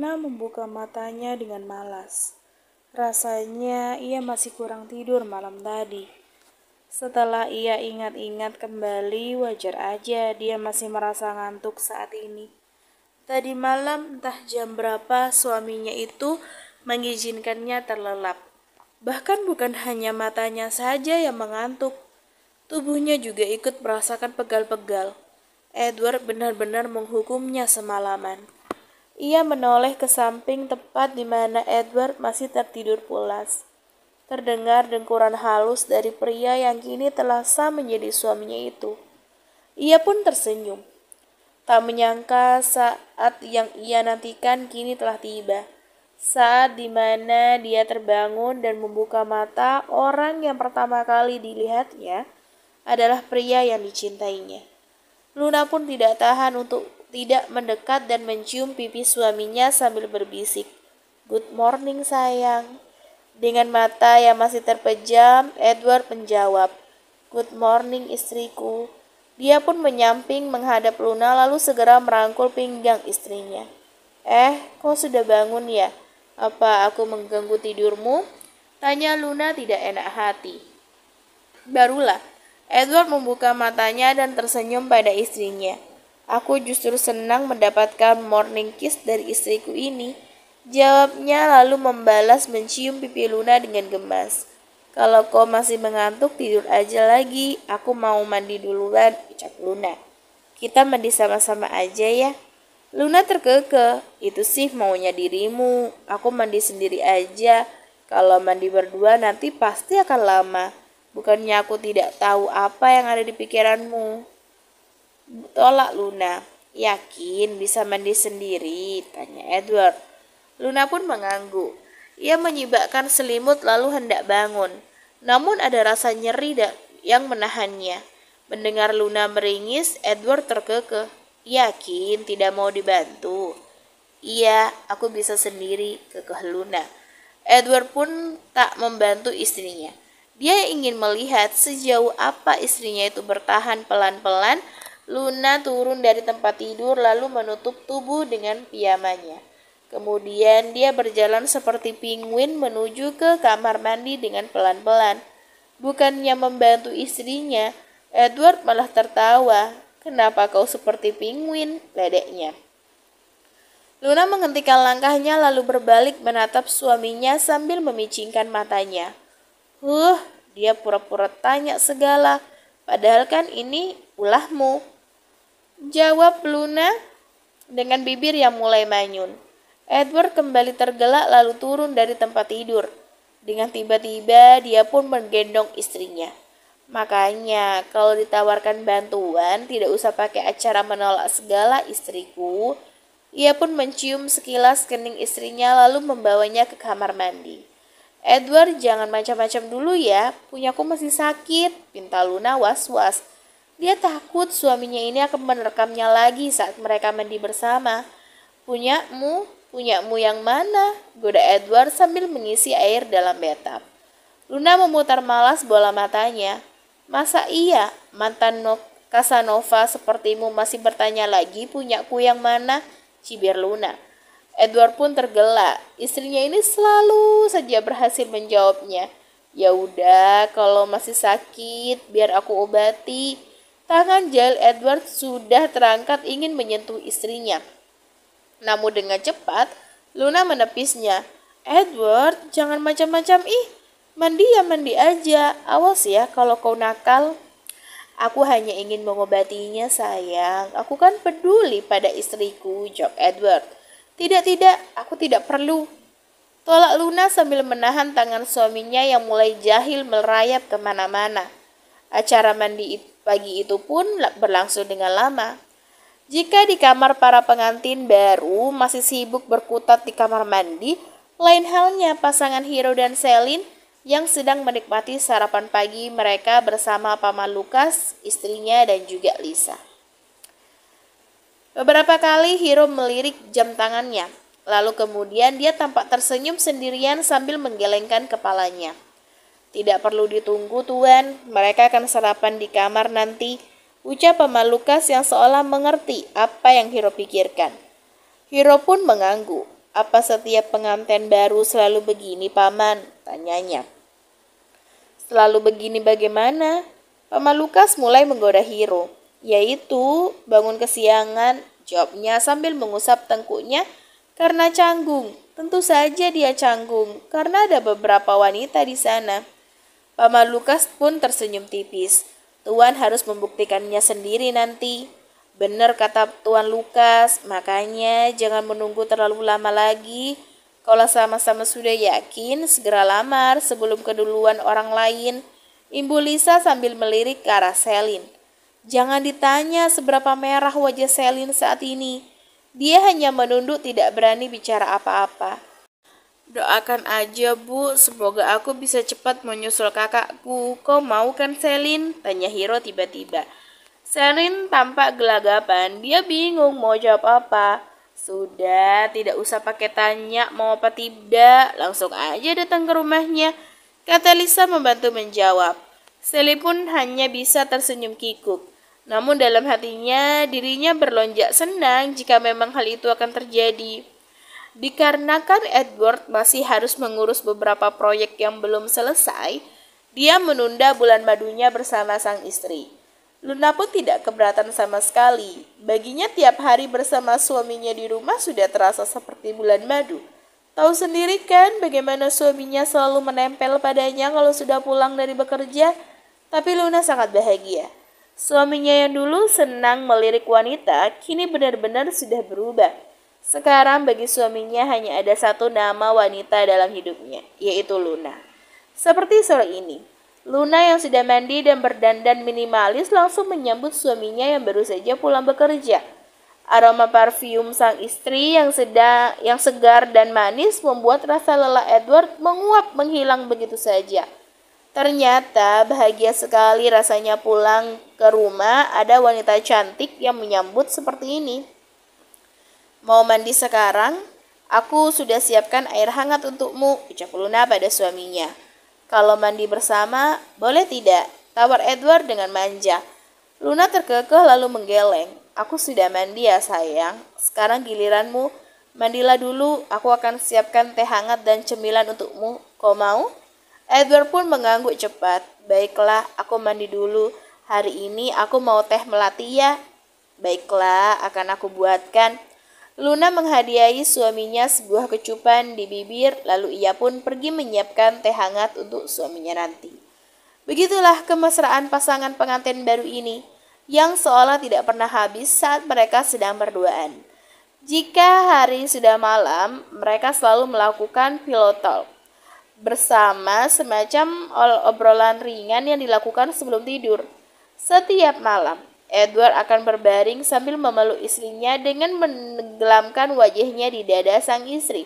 Nana membuka matanya dengan malas. Rasanya ia masih kurang tidur malam tadi. Setelah ia ingat-ingat kembali, wajar aja dia masih merasa ngantuk saat ini. Tadi malam entah jam berapa suaminya itu mengizinkannya terlelap. Bahkan bukan hanya matanya saja yang mengantuk, tubuhnya juga ikut merasakan pegal-pegal. Edward benar-benar menghukumnya semalaman. Ia menoleh ke samping tepat di mana Edward masih tertidur pulas. Terdengar dengkuran halus dari pria yang kini telah sah menjadi suaminya itu. Ia pun tersenyum. Tak menyangka saat yang ia nantikan kini telah tiba. Saat di mana dia terbangun dan membuka mata, orang yang pertama kali dilihatnya adalah pria yang dicintainya. Luna pun tidak tahan untuk tidak mendekat dan mencium pipi suaminya sambil berbisik, "Good morning, sayang." Dengan mata yang masih terpejam, Edward menjawab, "Good morning, istriku." Dia pun menyamping menghadap Luna lalu segera merangkul pinggang istrinya. "Eh, kok sudah bangun ya? Apa aku mengganggu tidurmu?" tanya Luna tidak enak hati. Barulah Edward membuka matanya dan tersenyum pada istrinya. Aku justru senang mendapatkan morning kiss dari istriku ini. Jawabnya lalu membalas mencium pipi Luna dengan gemas. Kalau kau masih mengantuk, tidur aja lagi. Aku mau mandi duluan, ucap Luna. Kita mandi sama-sama aja ya. Luna terkekeh, itu sih maunya dirimu. Aku mandi sendiri aja. Kalau mandi berdua nanti pasti akan lama. Bukannya aku tidak tahu apa yang ada di pikiranmu. Tolak Luna. Yakin bisa mandi sendiri? Tanya Edward. Luna pun mengangguk. Ia menyibakkan selimut lalu hendak bangun. Namun ada rasa nyeri yang menahannya. Mendengar Luna meringis, Edward terkekeh. Yakin tidak mau dibantu? Iya, aku bisa sendiri, kekeh Luna. Edward pun tak membantu istrinya. Dia ingin melihat sejauh apa istrinya itu bertahan pelan-pelan Luna turun dari tempat tidur lalu menutup tubuh dengan piyamanya. Kemudian dia berjalan seperti penguin menuju ke kamar mandi dengan pelan-pelan. Bukannya membantu istrinya, Edward malah tertawa. Kenapa kau seperti penguin? ledeknya. Luna menghentikan langkahnya lalu berbalik menatap suaminya sambil memicingkan matanya. Huh, dia pura-pura tanya segala. Padahal kan ini ulahmu. Jawab Luna dengan bibir yang mulai manyun. Edward kembali tergelak lalu turun dari tempat tidur. Dengan tiba-tiba dia pun menggendong istrinya. Makanya kalau ditawarkan bantuan tidak usah pakai acara menolak segala istriku. Ia pun mencium sekilas kening istrinya lalu membawanya ke kamar mandi. Edward jangan macam-macam dulu ya, punyaku masih sakit, pinta Luna was-was. Dia takut suaminya ini akan menerkamnya lagi saat mereka mandi bersama. Punyamu, punyamu yang mana? Goda Edward sambil mengisi air dalam bathtub. Luna memutar malas bola matanya. Masa iya mantan no Casanova sepertimu masih bertanya lagi punyaku yang mana? Cibir Luna. Edward pun tergelak. Istrinya ini selalu saja berhasil menjawabnya. Ya udah, kalau masih sakit, biar aku obati. Tangan Jail Edward sudah terangkat ingin menyentuh istrinya. Namun dengan cepat, Luna menepisnya. Edward, jangan macam-macam ih. Mandi ya mandi aja. Awas ya kalau kau nakal. Aku hanya ingin mengobatinya sayang. Aku kan peduli pada istriku, jawab Edward. Tidak, tidak, aku tidak perlu. Tolak Luna sambil menahan tangan suaminya yang mulai jahil merayap kemana-mana. Acara mandi itu Pagi itu pun berlangsung dengan lama. Jika di kamar para pengantin baru masih sibuk berkutat di kamar mandi, lain halnya pasangan Hiro dan Selin yang sedang menikmati sarapan pagi mereka bersama Paman Lukas, istrinya dan juga Lisa. Beberapa kali Hiro melirik jam tangannya, lalu kemudian dia tampak tersenyum sendirian sambil menggelengkan kepalanya. Tidak perlu ditunggu, Tuan. Mereka akan sarapan di kamar nanti. Ucap pemalukas yang seolah mengerti apa yang Hiro pikirkan. Hiro pun mengangguk. Apa setiap pengantin baru selalu begini, Paman? Tanyanya. Selalu begini bagaimana? Pemalukas mulai menggoda Hiro. Yaitu bangun kesiangan, jawabnya sambil mengusap tengkuknya karena canggung. Tentu saja dia canggung karena ada beberapa wanita di sana. Paman Lukas pun tersenyum tipis. Tuan harus membuktikannya sendiri nanti. Benar kata Tuan Lukas, makanya jangan menunggu terlalu lama lagi. Kalau sama-sama sudah yakin, segera lamar sebelum keduluan orang lain. Ibu Lisa sambil melirik ke arah Selin. Jangan ditanya seberapa merah wajah Selin saat ini. Dia hanya menunduk tidak berani bicara apa-apa. Doakan aja bu, semoga aku bisa cepat menyusul kakakku. Kau mau kan Selin? Tanya Hiro tiba-tiba. Selin tampak gelagapan, dia bingung mau jawab apa. Sudah, tidak usah pakai tanya mau apa tidak, langsung aja datang ke rumahnya. Kata Lisa membantu menjawab. Selin pun hanya bisa tersenyum kikuk. Namun dalam hatinya dirinya berlonjak senang jika memang hal itu akan terjadi. Dikarenakan Edward masih harus mengurus beberapa proyek yang belum selesai, dia menunda bulan madunya bersama sang istri. Luna pun tidak keberatan sama sekali. Baginya tiap hari bersama suaminya di rumah sudah terasa seperti bulan madu. Tahu sendiri kan bagaimana suaminya selalu menempel padanya kalau sudah pulang dari bekerja? Tapi Luna sangat bahagia. Suaminya yang dulu senang melirik wanita, kini benar-benar sudah berubah. Sekarang bagi suaminya hanya ada satu nama wanita dalam hidupnya, yaitu Luna. Seperti sore ini, Luna yang sudah mandi dan berdandan minimalis langsung menyambut suaminya yang baru saja pulang bekerja. Aroma parfum sang istri yang sedang yang segar dan manis membuat rasa lelah Edward menguap menghilang begitu saja. Ternyata bahagia sekali rasanya pulang ke rumah ada wanita cantik yang menyambut seperti ini. Mau mandi sekarang? Aku sudah siapkan air hangat untukmu, ucap Luna pada suaminya. Kalau mandi bersama, boleh tidak? Tawar Edward dengan manja. Luna terkekeh lalu menggeleng. Aku sudah mandi ya sayang. Sekarang giliranmu. Mandilah dulu, aku akan siapkan teh hangat dan cemilan untukmu. Kau mau? Edward pun mengangguk cepat. Baiklah, aku mandi dulu. Hari ini aku mau teh melati ya. Baiklah, akan aku buatkan. Luna menghadiahi suaminya sebuah kecupan di bibir, lalu ia pun pergi menyiapkan teh hangat untuk suaminya nanti. Begitulah kemesraan pasangan pengantin baru ini, yang seolah tidak pernah habis saat mereka sedang berduaan. Jika hari sudah malam, mereka selalu melakukan pillow talk bersama semacam obrolan ringan yang dilakukan sebelum tidur setiap malam. Edward akan berbaring sambil memeluk istrinya dengan menenggelamkan wajahnya di dada sang istri.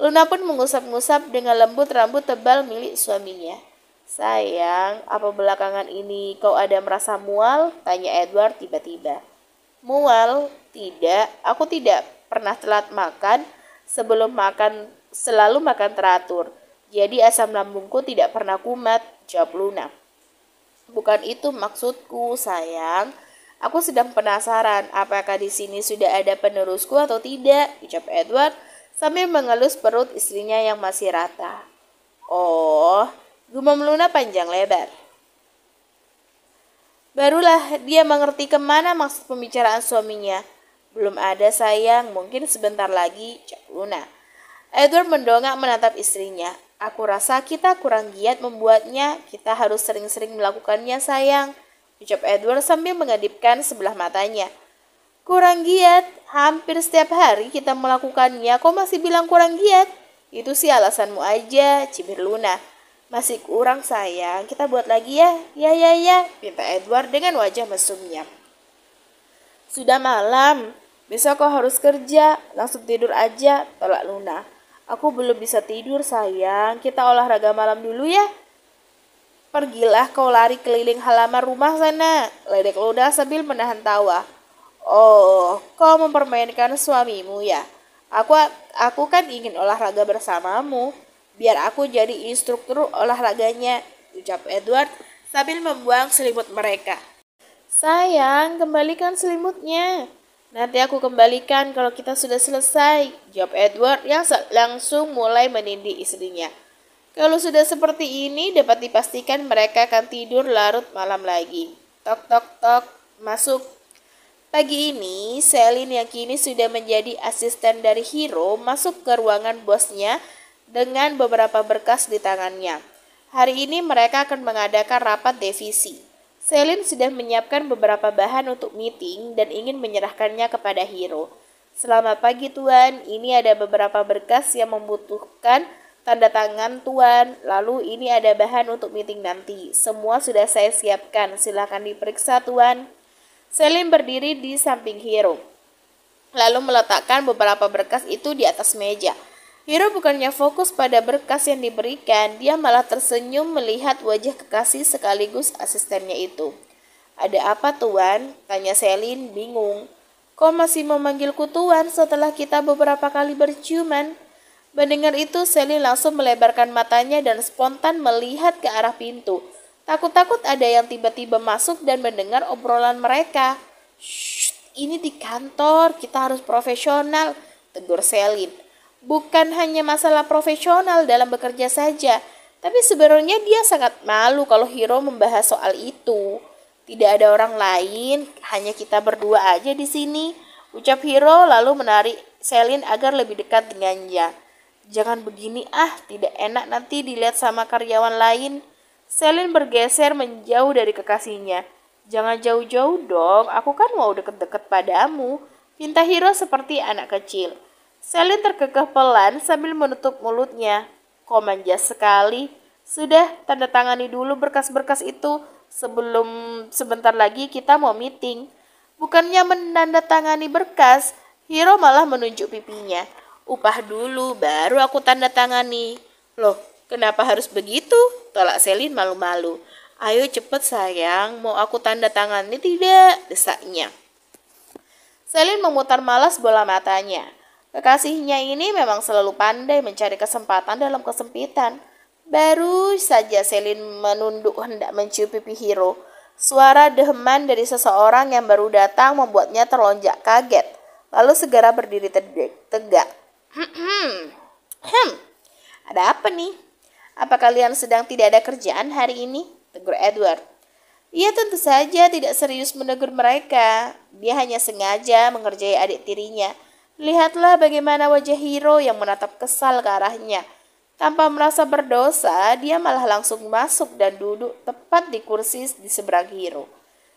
Luna pun mengusap-ngusap dengan lembut rambut tebal milik suaminya. Sayang, apa belakangan ini kau ada merasa mual? Tanya Edward tiba-tiba. Mual? Tidak, aku tidak pernah telat makan. Sebelum makan, selalu makan teratur. Jadi asam lambungku tidak pernah kumat, jawab Luna. Bukan itu maksudku, sayang. Aku sedang penasaran apakah di sini sudah ada penerusku atau tidak, ucap Edward sambil mengelus perut istrinya yang masih rata. Oh, gumam Luna panjang lebar. Barulah dia mengerti kemana maksud pembicaraan suaminya. Belum ada sayang, mungkin sebentar lagi, ucap Luna. Edward mendongak menatap istrinya. Aku rasa kita kurang giat membuatnya, kita harus sering-sering melakukannya sayang. Ucap Edward sambil mengedipkan sebelah matanya. Kurang giat, hampir setiap hari kita melakukannya, kok masih bilang kurang giat? Itu sih alasanmu aja, cibir Luna. Masih kurang sayang, kita buat lagi ya. Ya, ya, ya, pinta Edward dengan wajah mesumnya. Sudah malam, besok kau harus kerja, langsung tidur aja, tolak Luna. Aku belum bisa tidur sayang, kita olahraga malam dulu ya, Pergilah kau lari keliling halaman rumah sana, ledek ludah sambil menahan tawa. Oh, kau mempermainkan suamimu ya? Aku aku kan ingin olahraga bersamamu. Biar aku jadi instruktur olahraganya, ucap Edward sambil membuang selimut mereka. Sayang, kembalikan selimutnya. Nanti aku kembalikan kalau kita sudah selesai, jawab Edward yang langsung mulai menindih istrinya. Kalau sudah seperti ini, dapat dipastikan mereka akan tidur larut malam lagi. Tok tok tok, masuk. Pagi ini, Selin yang kini sudah menjadi asisten dari Hiro masuk ke ruangan bosnya dengan beberapa berkas di tangannya. Hari ini mereka akan mengadakan rapat devisi. Selin sudah menyiapkan beberapa bahan untuk meeting dan ingin menyerahkannya kepada Hiro. Selamat pagi tuan, ini ada beberapa berkas yang membutuhkan tanda tangan tuan, lalu ini ada bahan untuk meeting nanti. Semua sudah saya siapkan, silakan diperiksa tuan. Selim berdiri di samping Hiro, lalu meletakkan beberapa berkas itu di atas meja. Hiro bukannya fokus pada berkas yang diberikan, dia malah tersenyum melihat wajah kekasih sekaligus asistennya itu. Ada apa tuan? Tanya Selin bingung. Kok masih memanggilku tuan setelah kita beberapa kali berciuman? Mendengar itu, Sally langsung melebarkan matanya dan spontan melihat ke arah pintu. Takut-takut ada yang tiba-tiba masuk dan mendengar obrolan mereka. Shh, ini di kantor, kita harus profesional, tegur Selin. Bukan hanya masalah profesional dalam bekerja saja, tapi sebenarnya dia sangat malu kalau Hiro membahas soal itu. Tidak ada orang lain, hanya kita berdua aja di sini. Ucap Hiro lalu menarik Selin agar lebih dekat dengannya. Jangan begini ah, tidak enak nanti dilihat sama karyawan lain. Selin bergeser menjauh dari kekasihnya. Jangan jauh-jauh dong, aku kan mau deket-deket padamu. Pinta Hiro seperti anak kecil. Selin terkekeh pelan sambil menutup mulutnya. kau manja sekali. Sudah, tanda tangani dulu berkas-berkas itu sebelum sebentar lagi kita mau meeting. Bukannya menandatangani berkas, Hiro malah menunjuk pipinya. Upah dulu, baru aku tanda tangani. Loh, kenapa harus begitu? Tolak Selin malu-malu. Ayo cepet sayang, mau aku tanda tangani tidak? Desaknya. Selin memutar malas bola matanya. Kekasihnya ini memang selalu pandai mencari kesempatan dalam kesempitan. Baru saja Selin menunduk hendak mencium pipi Hiro. Suara deheman dari seseorang yang baru datang membuatnya terlonjak kaget, lalu segera berdiri tegak. Hmm, hmm. hmm, ada apa nih? Apa kalian sedang tidak ada kerjaan hari ini? Tegur Edward. Ia tentu saja tidak serius menegur mereka. Dia hanya sengaja mengerjai adik tirinya. Lihatlah bagaimana wajah Hiro yang menatap kesal ke arahnya. Tanpa merasa berdosa, dia malah langsung masuk dan duduk tepat di kursi di seberang Hiro.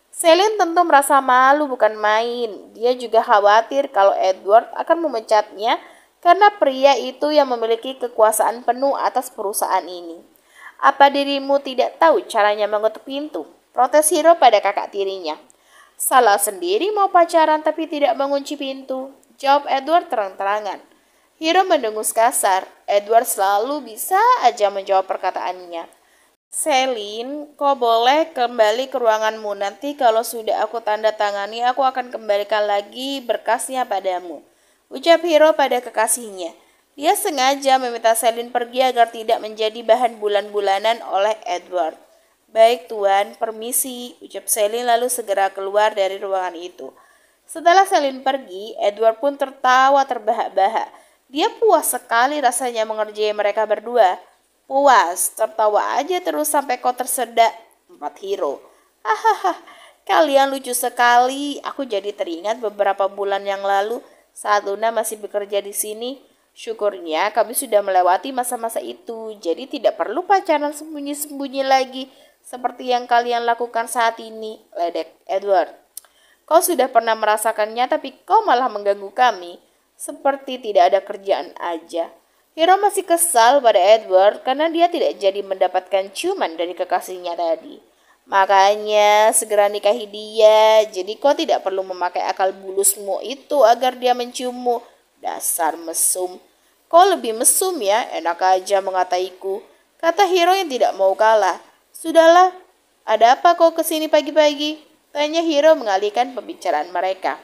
Selin tentu merasa malu bukan main. Dia juga khawatir kalau Edward akan memecatnya karena pria itu yang memiliki kekuasaan penuh atas perusahaan ini. Apa dirimu tidak tahu caranya mengetuk pintu? Protes Hiro pada kakak tirinya. Salah sendiri mau pacaran tapi tidak mengunci pintu. Jawab Edward terang-terangan. Hiro mendengus kasar. Edward selalu bisa aja menjawab perkataannya. Selin, kau boleh kembali ke ruanganmu. Nanti kalau sudah aku tanda tangani, aku akan kembalikan lagi berkasnya padamu. Ucap Hiro pada kekasihnya. Dia sengaja meminta Selin pergi agar tidak menjadi bahan bulan-bulanan oleh Edward. Baik tuan, permisi, ucap Selin lalu segera keluar dari ruangan itu. Setelah Selin pergi, Edward pun tertawa terbahak-bahak. Dia puas sekali rasanya mengerjai mereka berdua. Puas, tertawa aja terus sampai kau tersedak, empat hero. Hahaha, kalian lucu sekali. Aku jadi teringat beberapa bulan yang lalu saat Luna masih bekerja di sini, syukurnya kami sudah melewati masa-masa itu, jadi tidak perlu pacaran sembunyi-sembunyi lagi seperti yang kalian lakukan saat ini, ledek Edward. Kau sudah pernah merasakannya, tapi kau malah mengganggu kami. Seperti tidak ada kerjaan aja. Hiro masih kesal pada Edward karena dia tidak jadi mendapatkan ciuman dari kekasihnya tadi. Makanya segera nikahi dia, jadi kau tidak perlu memakai akal bulusmu itu agar dia menciummu. Dasar mesum. Kau lebih mesum ya, enak aja mengataiku. Kata Hiro yang tidak mau kalah. Sudahlah, ada apa kau kesini pagi-pagi? Tanya Hiro mengalihkan pembicaraan mereka.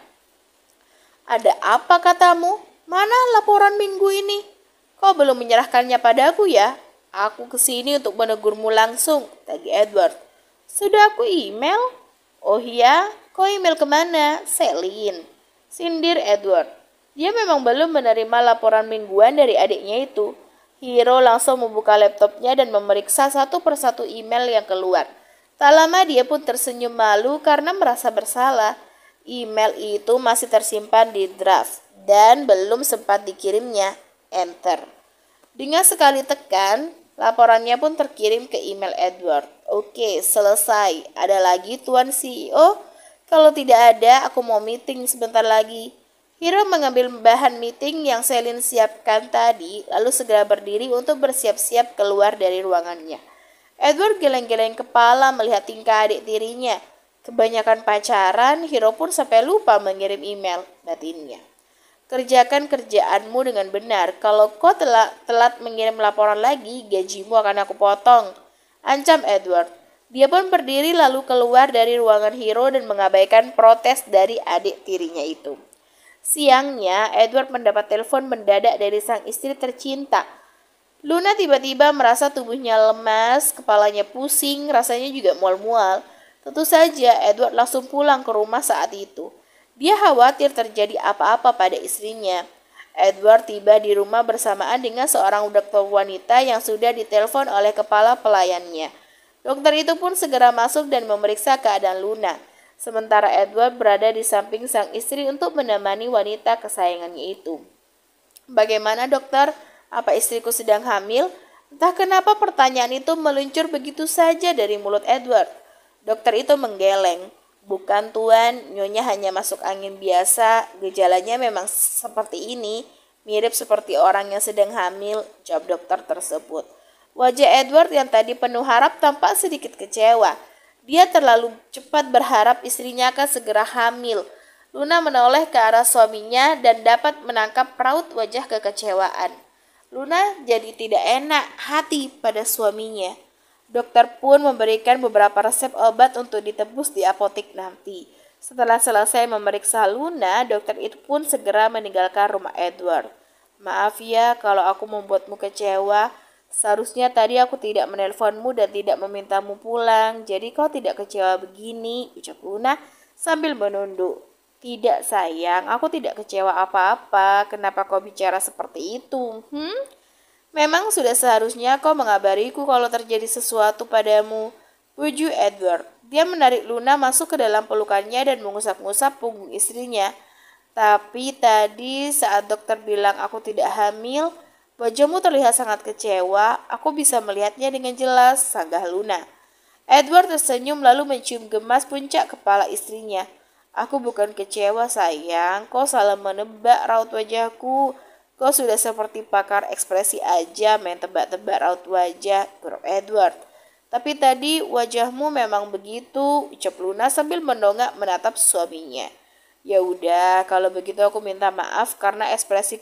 Ada apa katamu? Mana laporan minggu ini? Kau belum menyerahkannya padaku ya? Aku kesini untuk menegurmu langsung, tagi Edward. Sudah aku email? Oh iya, kau email kemana? Selin. Sindir Edward. Dia memang belum menerima laporan mingguan dari adiknya itu. Hiro langsung membuka laptopnya dan memeriksa satu persatu email yang keluar. Tak lama dia pun tersenyum malu karena merasa bersalah. Email itu masih tersimpan di draft dan belum sempat dikirimnya. Enter. Dengan sekali tekan, laporannya pun terkirim ke email Edward. Oke, selesai. Ada lagi Tuan CEO? Kalau tidak ada, aku mau meeting sebentar lagi. Hiro mengambil bahan meeting yang Selin siapkan tadi, lalu segera berdiri untuk bersiap-siap keluar dari ruangannya. Edward geleng-geleng kepala melihat tingkah adik tirinya. Kebanyakan pacaran, Hiro pun sampai lupa mengirim email batinnya. Kerjakan kerjaanmu dengan benar. Kalau kau telat, telat mengirim laporan lagi, gajimu akan aku potong ancam Edward. Dia pun berdiri lalu keluar dari ruangan Hiro dan mengabaikan protes dari adik tirinya itu. Siangnya, Edward mendapat telepon mendadak dari sang istri tercinta. Luna tiba-tiba merasa tubuhnya lemas, kepalanya pusing, rasanya juga mual-mual. Tentu saja, Edward langsung pulang ke rumah saat itu. Dia khawatir terjadi apa-apa pada istrinya. Edward tiba di rumah bersamaan dengan seorang dokter wanita yang sudah ditelepon oleh kepala pelayannya. Dokter itu pun segera masuk dan memeriksa keadaan Luna. Sementara Edward berada di samping sang istri untuk menemani wanita kesayangannya itu. Bagaimana dokter? Apa istriku sedang hamil? Entah kenapa pertanyaan itu meluncur begitu saja dari mulut Edward. Dokter itu menggeleng. Bukan tuan, nyonya hanya masuk angin biasa, gejalanya memang seperti ini, mirip seperti orang yang sedang hamil, jawab dokter tersebut. Wajah Edward yang tadi penuh harap tampak sedikit kecewa. Dia terlalu cepat berharap istrinya akan segera hamil. Luna menoleh ke arah suaminya dan dapat menangkap raut wajah kekecewaan. Luna jadi tidak enak hati pada suaminya. Dokter pun memberikan beberapa resep obat untuk ditebus di apotek nanti. Setelah selesai memeriksa Luna, dokter itu pun segera meninggalkan rumah Edward. Maaf ya kalau aku membuatmu kecewa. Seharusnya tadi aku tidak menelponmu dan tidak memintamu pulang. Jadi kau tidak kecewa begini, ucap Luna sambil menunduk. Tidak sayang, aku tidak kecewa apa-apa. Kenapa kau bicara seperti itu? Hmm? Memang sudah seharusnya kau mengabariku kalau terjadi sesuatu padamu. Buju Edward. Dia menarik Luna masuk ke dalam pelukannya dan mengusap-ngusap punggung istrinya. Tapi tadi saat dokter bilang aku tidak hamil, wajahmu terlihat sangat kecewa, aku bisa melihatnya dengan jelas, sanggah Luna. Edward tersenyum lalu mencium gemas puncak kepala istrinya. Aku bukan kecewa sayang, kau salah menebak raut wajahku. Kau sudah seperti pakar ekspresi aja main tebak-tebak raut wajah, Bro Edward. Tapi tadi wajahmu memang begitu, ucap Luna sambil mendongak menatap suaminya. Ya udah, kalau begitu aku minta maaf karena ekspresi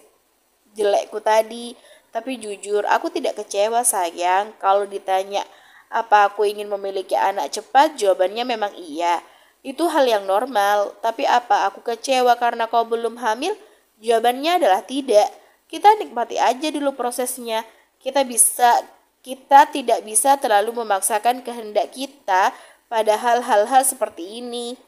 jelekku tadi. Tapi jujur, aku tidak kecewa sayang. Kalau ditanya apa aku ingin memiliki anak cepat, jawabannya memang iya. Itu hal yang normal, tapi apa aku kecewa karena kau belum hamil? Jawabannya adalah tidak. Kita nikmati aja dulu prosesnya. Kita bisa kita tidak bisa terlalu memaksakan kehendak kita pada hal-hal seperti ini.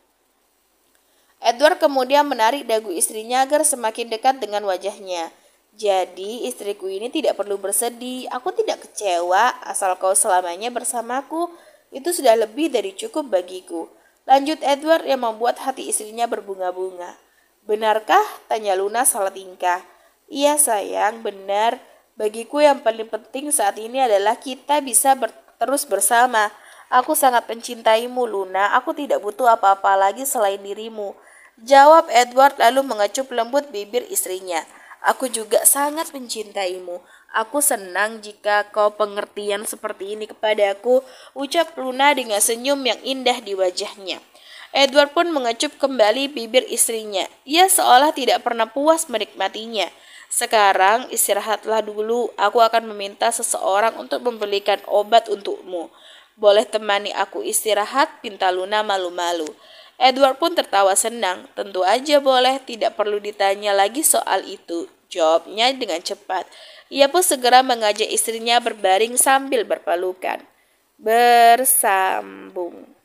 Edward kemudian menarik dagu istrinya agar semakin dekat dengan wajahnya. Jadi istriku ini tidak perlu bersedih, aku tidak kecewa asal kau selamanya bersamaku, itu sudah lebih dari cukup bagiku. Lanjut Edward yang membuat hati istrinya berbunga-bunga. Benarkah? Tanya Luna salah tingkah. Iya sayang, benar. Bagiku yang paling penting saat ini adalah kita bisa ber terus bersama. Aku sangat mencintaimu, Luna. Aku tidak butuh apa-apa lagi selain dirimu. Jawab Edward lalu mengecup lembut bibir istrinya. Aku juga sangat mencintaimu. Aku senang jika kau pengertian seperti ini kepadaku, ucap Luna dengan senyum yang indah di wajahnya. Edward pun mengecup kembali bibir istrinya. Ia seolah tidak pernah puas menikmatinya. Sekarang istirahatlah dulu, aku akan meminta seseorang untuk membelikan obat untukmu. Boleh temani aku istirahat, pinta Luna malu-malu. Edward pun tertawa senang. Tentu aja boleh, tidak perlu ditanya lagi soal itu. Jawabnya dengan cepat. Ia pun segera mengajak istrinya berbaring sambil berpelukan. Bersambung.